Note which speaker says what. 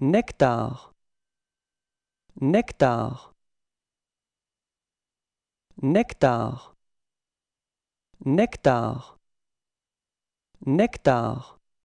Speaker 1: nectar nectar nectar nectar nectar